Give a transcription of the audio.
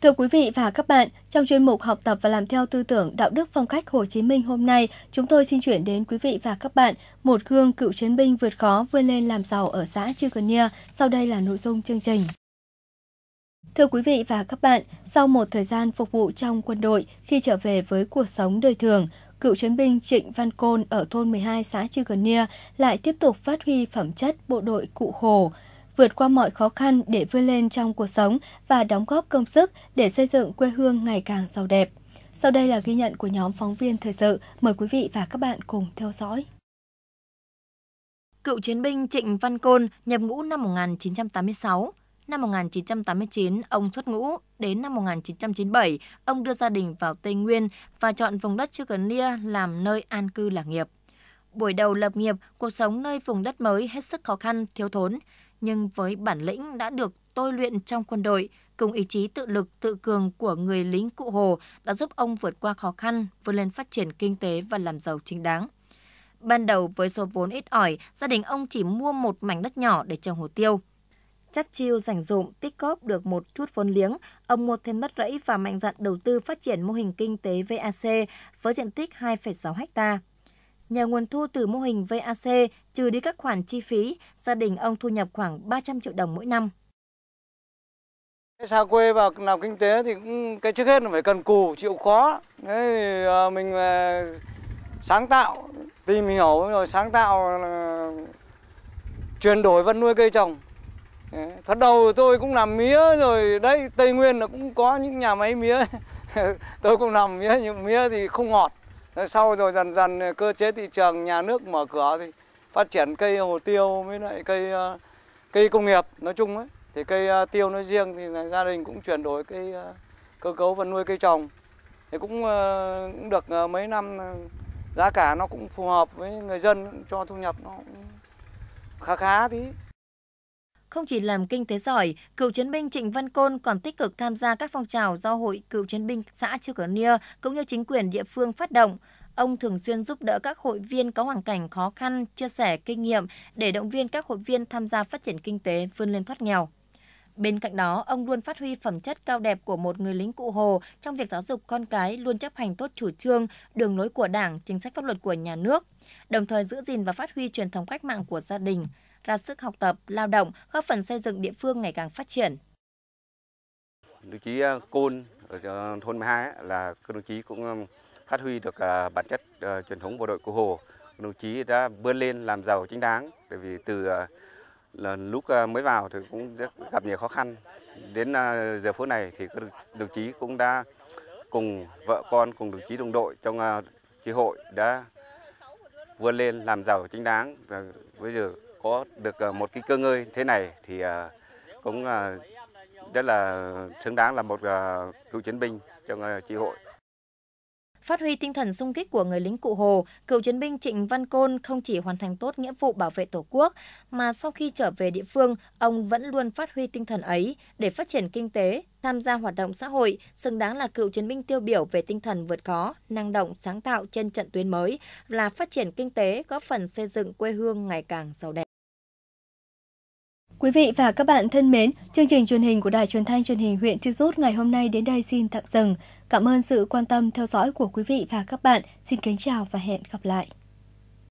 Thưa quý vị và các bạn, trong chuyên mục học tập và làm theo tư tưởng đạo đức phong cách Hồ Chí Minh hôm nay, chúng tôi xin chuyển đến quý vị và các bạn một gương cựu chiến binh vượt khó vươn lên làm giàu ở xã Chư Cần Nia. Sau đây là nội dung chương trình. Thưa quý vị và các bạn, sau một thời gian phục vụ trong quân đội, khi trở về với cuộc sống đời thường, cựu chiến binh Trịnh Văn Côn ở thôn 12 xã Chư Cần Nia lại tiếp tục phát huy phẩm chất bộ đội cụ Hồ, vượt qua mọi khó khăn để vươn lên trong cuộc sống và đóng góp công sức để xây dựng quê hương ngày càng giàu đẹp. Sau đây là ghi nhận của nhóm phóng viên thời sự. Mời quý vị và các bạn cùng theo dõi. Cựu chiến binh Trịnh Văn Côn nhập ngũ năm 1986. Năm 1989, ông xuất ngũ. Đến năm 1997, ông đưa gia đình vào Tây Nguyên và chọn vùng đất chưa gần nia làm nơi an cư lạc nghiệp. Buổi đầu lập nghiệp, cuộc sống nơi vùng đất mới hết sức khó khăn, thiếu thốn nhưng với bản lĩnh đã được tôi luyện trong quân đội, cùng ý chí tự lực tự cường của người lính cụ Hồ đã giúp ông vượt qua khó khăn, vươn lên phát triển kinh tế và làm giàu chính đáng. Ban đầu với số vốn ít ỏi, gia đình ông chỉ mua một mảnh đất nhỏ để trồng hồ tiêu. Chắt chiêu rảnh rụm, tích góp được một chút vốn liếng, ông mua thêm đất rẫy và mạnh dạn đầu tư phát triển mô hình kinh tế VAC với diện tích 2,6 hectare. Nhờ nguồn thu từ mô hình VAC trừ đi các khoản chi phí, gia đình ông thu nhập khoảng 300 triệu đồng mỗi năm. Xa quê vào làm kinh tế thì cũng cái trước hết là phải cần cù, chịu khó. Thế thì ờ, mình ờ, sáng tạo, tìm hiểu rồi sáng tạo chuyển đổi vật nuôi cây trồng. Thật đầu tôi cũng làm mía rồi đấy, Tây Nguyên là cũng có những nhà máy mía. tôi cũng làm mía nhưng mía thì không ngọt sau rồi dần dần cơ chế thị trường nhà nước mở cửa thì phát triển cây hồ tiêu với lại cây ờ, cây công nghiệp nói chung ấy thì cây ờ, tiêu nói riêng thì gia đình cũng chuyển đổi cái ờ, cơ cấu vật nuôi cây trồng thì cũng cũng được mấy năm giá cả nó cũng phù hợp với người dân cho thu nhập nó cũng khá khá tí không chỉ làm kinh tế giỏi, cựu chiến binh Trịnh Văn Côn còn tích cực tham gia các phong trào do Hội Cựu chiến binh xã Chư Cờ Nia cũng như chính quyền địa phương phát động. Ông thường xuyên giúp đỡ các hội viên có hoàn cảnh khó khăn, chia sẻ kinh nghiệm để động viên các hội viên tham gia phát triển kinh tế vươn lên thoát nghèo. Bên cạnh đó, ông luôn phát huy phẩm chất cao đẹp của một người lính cụ Hồ trong việc giáo dục con cái luôn chấp hành tốt chủ trương, đường lối của Đảng, chính sách pháp luật của nhà nước, đồng thời giữ gìn và phát huy truyền thống cách mạng của gia đình ra sức học tập, lao động, góp phần xây dựng địa phương ngày càng phát triển. Đồng chí ờ, Côn ở ờ, thôn 12 là các đồng chí cũng phát huy được ờ, bản chất truyền thống bộ đội cụ Hồ. Các đồng chí đã vươn lên làm giàu chính đáng, tại vì từ lúc mới vào thì cũng gặp nhiều khó khăn. Đến giờ phút này thì các đồng chí cũng đã cùng vợ con cùng đồng chí đồng đội trong chi hội đã vươn lên làm giàu chính đáng. Bây giờ có được ờ, một cái cơ ngơi thế này thì ờ, cũng ờ, rất là xứng đáng là một cựu chiến binh trong tri hội. Phát huy tinh thần sung kích của người lính cụ Hồ, cựu chiến binh Trịnh Văn Côn không chỉ hoàn thành tốt nghĩa vụ bảo vệ Tổ quốc, mà sau khi trở về địa phương, ông vẫn luôn phát huy tinh thần ấy để phát triển kinh tế, tham gia hoạt động xã hội, xứng đáng là cựu chiến binh tiêu biểu về tinh thần vượt khó, năng động, sáng tạo trên trận tuyến mới, là phát triển kinh tế, góp phần xây dựng quê hương ngày càng giàu đẹp. Quý vị và các bạn thân mến, chương trình truyền hình của Đài Truyền thanh Truyền hình huyện Chư Rút ngày hôm nay đến đây xin tạm dừng. Cảm ơn sự quan tâm theo dõi của quý vị và các bạn. Xin kính chào và hẹn gặp lại.